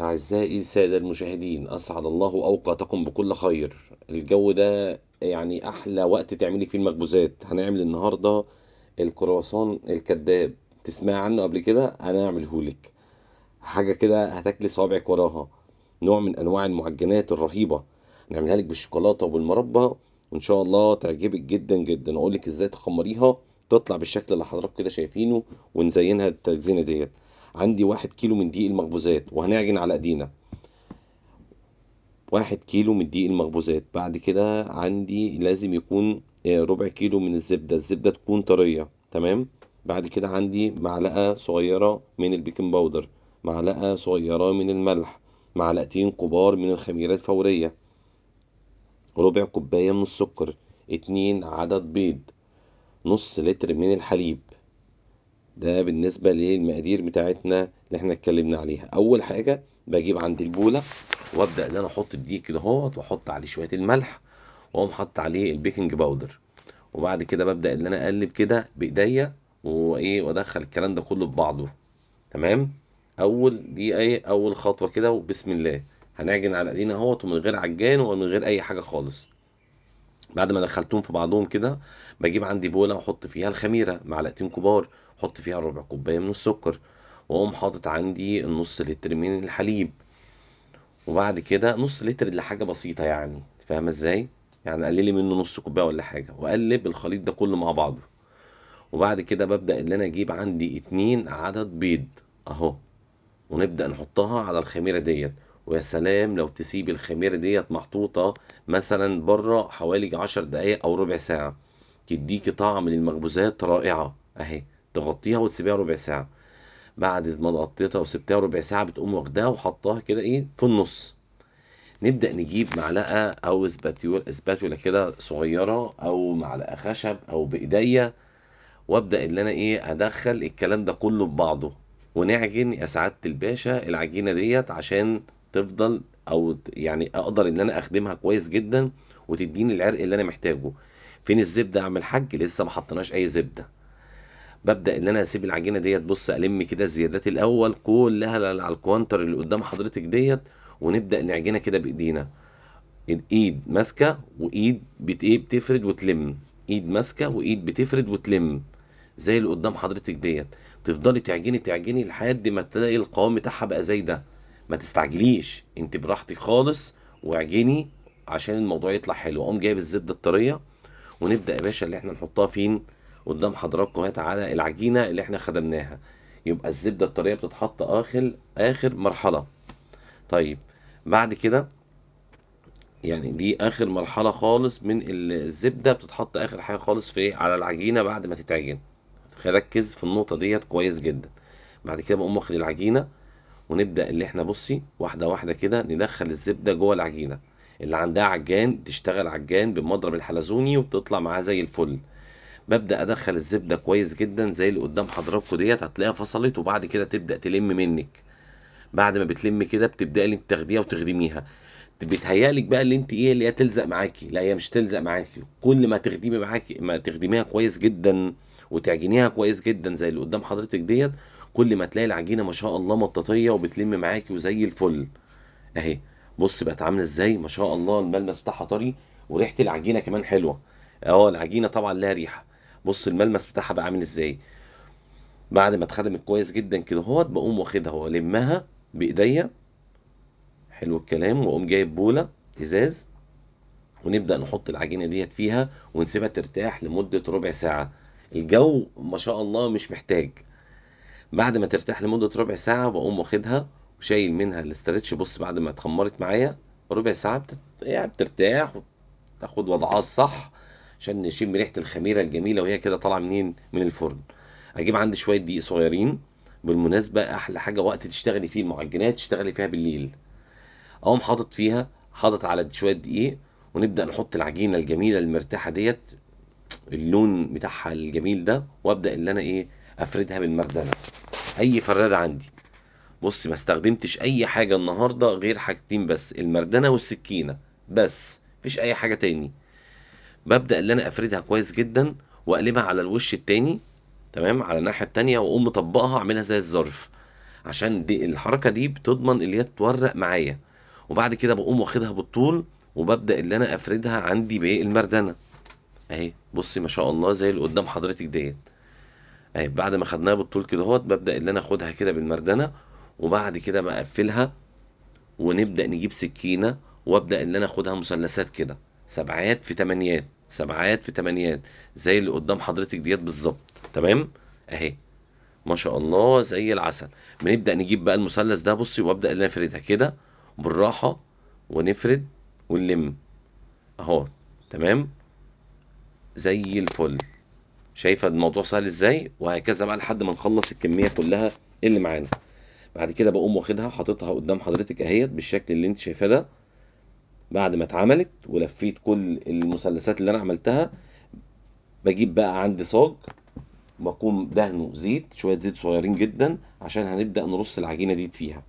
أعزائي السادة المشاهدين أسعد الله أوقاتكم بكل خير الجو ده يعني أحلى وقت تعملي فيه المخبوزات هنعمل النهاردة الكرواسون الكذاب تسمع عنه قبل كده أنا لك حاجة كده هتاكلي صوابعك وراها نوع من أنواع المعجنات الرهيبة نعملها لك بالشوكولاتة وبالمربى وإن شاء الله تعجبك جدا جدا لك إزاي تخمريها تطلع بالشكل اللي حضراتكم كده شايفينه ونزينها التزينة ديت عندي واحد كيلو من دقيق المخبوزات وهنعجن على ايدينا واحد كيلو من دقيق المخبوزات بعد كده عندي لازم يكون آه، ربع كيلو من الزبدة الزبدة تكون طرية تمام بعد كده عندي معلقة صغيرة من البيكنج باودر معلقة صغيرة من الملح معلقتين كبار من الخميرات فورية ربع كوباية من السكر اتنين عدد بيض نص لتر من الحليب ده بالنسبة للمقادير بتاعتنا اللي احنا اتكلمنا عليها اول حاجة بجيب عند البولة وابدأ ان انا احط الدقيق كده اهوت واحط عليه شوية الملح واقوم حاطط عليه البيكنج باودر وبعد كده ببدأ ان انا اقلب كده بايديا وايه وادخل الكلام ده كله ببعضه تمام اول دي ايه اول خطوة كده وبسم الله هنعجن على ايدينا اهوت ومن غير عجان ومن غير اي حاجة خالص بعد ما دخلتهم في بعضهم كده بجيب عندي بوله واحط فيها الخميره معلقتين كبار احط فيها ربع كوبايه من السكر واقوم حاطط عندي النص لتر من الحليب وبعد كده نص لتر لحاجه بسيطه يعني فاهمه ازاي يعني قللي منه نص كوبايه ولا حاجه واقلب الخليط ده كله مع بعضه وبعد كده ببدا ان انا اجيب عندي اتنين عدد بيض اهو ونبدا نحطها على الخميره ديت ويا سلام لو تسيب الخميره ديت محطوطه مثلا بره حوالي عشر دقايق او ربع ساعه تديكي طعم للمخبوزات رائعه اهي تغطيها وتسيبيها ربع ساعه بعد ما غطيتها وسبتها ربع ساعه بتقوم واخداها وحطاها كده ايه في النص نبدا نجيب معلقه او اسباتيول اسباتيولا كده صغيره او معلقه خشب او بايديا وابدا ان انا ايه ادخل الكلام ده كله ببعضه ونعجن يا سعاده الباشا العجينه ديت عشان تفضل او يعني اقدر ان انا اخدمها كويس جدا وتديني العرق اللي انا محتاجه فين الزبده يا عم الحاج لسه ما حطيناش اي زبده ببدا ان انا اسيب العجينه ديت بص الم كده الزيادات الاول كلها على الكوانتر اللي قدام حضرتك ديت ونبدا نعجنها كده بايدينا ايد ماسكه وايد بت ايه بتفرد وتلم ايد ماسكه وايد بتفرد وتلم زي اللي قدام حضرتك ديت تفضلي تعجني تعجني لحد ما تلاقي القوام بتاعها بقى زي ده ما تستعجليش انت براحتك خالص واعجني عشان الموضوع يطلع حلو اقوم جايب الزبده الطريه ونبدا يا باشا اللي احنا نحطها فين قدام حضراتكم اهي تعالى العجينه اللي احنا خدمناها يبقى الزبده الطريه بتتحط اخر اخر مرحله طيب بعد كده يعني دي اخر مرحله خالص من الزبده بتتحط اخر حاجه خالص في إيه؟ على العجينه بعد ما تتعجن ركز في النقطه ديت كويس جدا بعد كده بقوم واخد العجينه ونبدا اللي احنا بصي واحده واحده كده ندخل الزبده جوه العجينه اللي عندها عجان تشتغل عجان بمضرب الحلزوني وبتطلع معاه زي الفل ببدا ادخل الزبده كويس جدا زي اللي قدام حضراتكم ديت هتلاقيها فصلت وبعد كده تبدا تلم منك بعد ما بتلم كده بتبداي انت تاخديها وتخدميها بتهيألك بقى اللي انت ايه اللي هي تلزق معاكي لا هي مش تلزق معاكي كل ما تخدمي معاكي ما تخدميها كويس جدا وتعجنيها كويس جدا زي اللي قدام حضرتك ديت كل ما تلاقي العجينه ما شاء الله مطاطيه وبتلم معاكي وزي الفل اهي بص بقت عامله ازاي ما شاء الله الملمس بتاعها طري وريحه العجينه كمان حلوه اه العجينه طبعا لها ريحه بص الملمس بتاعها بقى عامل ازاي بعد ما اتخدمت كويس جدا كده اهوت بقوم واخدها والمها بايديا حلو الكلام واقوم جايب بوله ازاز ونبدا نحط العجينه ديت فيها ونسيبها ترتاح لمده ربع ساعه الجو ما شاء الله مش محتاج بعد ما ترتاح لمده ربع ساعه بقوم واخدها وشايل منها الاسترتش بص بعد ما اتخمرت معايا ربع ساعه بتت... يعني بترتاح وتاخد وضعها الصح عشان نشم ريحه الخميره الجميله وهي كده طالعه منين من الفرن اجيب عندي شويه دقيق صغيرين بالمناسبه احلى حاجه وقت تشتغلي فيه المعجنات تشتغلي فيها بالليل اقوم حاطط فيها حاطط على شويه دقيق ونبدا نحط العجينه الجميله المرتاحه ديت اللون بتاعها الجميل ده وابدا اللي انا ايه افردها بالمردنه اي فراده عندي بص ما استخدمتش اي حاجه النهارده غير حاجتين بس المردنه والسكينه بس مفيش اي حاجه تاني ببدا اللي انا افردها كويس جدا واقلبها على الوش التاني تمام على الناحيه التانيه واقوم مطبقها اعملها زي الظرف عشان دي الحركه دي بتضمن اللي هي تتورق معايا وبعد كده بقوم واخدها بالطول وببدا اللي انا افردها عندي بايه المردنه اهي بصي ما شاء الله زي اللي قدام حضرتك ديت اهي يعني بعد ما خدناها بالطول كده اهوت ببدا ان انا اخدها كده بالمردنه وبعد كده بقفلها ونبدا نجيب سكينه وابدا ان انا اخدها مثلثات كده سبعات في تمانيات سبعات في تمانيات زي اللي قدام حضرتك ديت بالظبط تمام اهي ما شاء الله زي العسل بنبدا نجيب بقى المثلث ده بصي وابدا ان انا افردها كده بالراحه ونفرد ونلم اهو تمام زي الفل شايفه الموضوع سهل ازاي وهكذا بقى لحد ما نخلص الكميه كلها اللي معانا بعد كده بقوم واخدها حاططها قدام حضرتك اهيت بالشكل اللي انت شايفاه ده بعد ما اتعملت ولفيت كل المثلثات اللي انا عملتها بجيب بقى عندي صاج بقوم دهنه زيت شويه زيت صغيرين جدا عشان هنبدا نرص العجينه دي فيها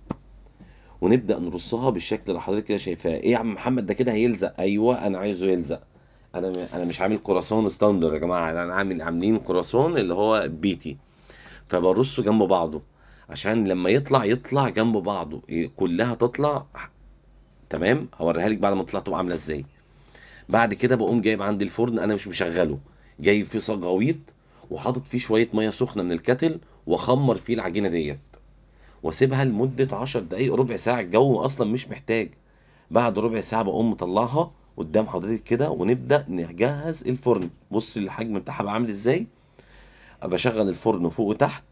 ونبدا نرصها بالشكل اللي حضرتك كده شايفاه ايه يا عم محمد ده كده هيلزق ايوه انا عايزه يلزق انا انا مش عامل كراسون ستاندر يا جماعه انا عامل عاملين كراسون اللي هو بيتي فبرصه جنب بعضه عشان لما يطلع يطلع جنب بعضه كلها تطلع تمام هوريها لك بعد ما تطلع تبقى عامله ازاي بعد كده بقوم جايب عندي الفرن انا مش مشغله جايب فيه صغاويط وحاطط فيه شويه ميه سخنه من الكتل واخمر فيه العجينه ديت واسيبها لمده 10 دقائق ربع ساعه الجو اصلا مش محتاج بعد ربع ساعه بقوم مطلعها قدام حضرتك كده ونبدا نجهز الفرن بص الحجم بتاعها بقى عامل ازاي بشغل الفرن فوق وتحت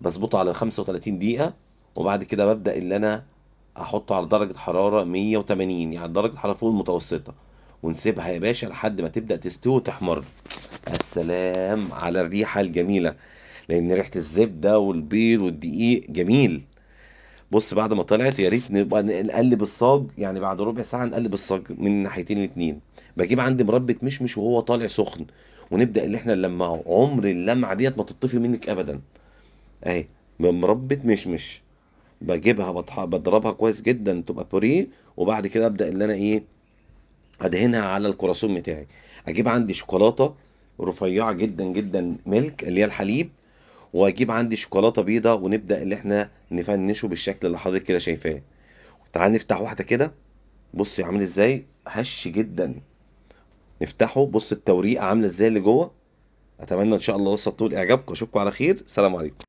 بظبطه على 35 دقيقه وبعد كده ببدا اللي انا احطه على درجه حراره 180 يعني درجه حراره فوق المتوسطه ونسيبها يا باشا لحد ما تبدا تستوي وتحمر السلام على الريحه الجميله لان ريحه الزبده والبيض والدقيق جميل بص بعد ما طلعت يا ريت نبقى نقلب الصاج يعني بعد ربع ساعه نقلب الصاج من الناحيتين الاثنين بجيب عندي مربى مشمش وهو طالع سخن ونبدا اللي احنا نلمعه عمر اللمعه ديت ما تطفي منك ابدا اهي مربى مشمش بجيبها بضربها كويس جدا تبقى بوريه وبعد كده ابدا اللي انا ايه ادهنها على الكراسون بتاعي اجيب عندي شوكولاته رفيعه جدا جدا ملك اللي هي الحليب واجيب عندي شوكولاته بيضه ونبدا ان احنا نفنشه بالشكل اللي حضرتك كده شايفاه تعال نفتح واحده كده بصي عامل ازاي هش جدا نفتحه بص التوريقه عامله ازاي اللي جوه اتمنى ان شاء الله وصلت طول اعجابكم اشوفكم على خير سلام عليكم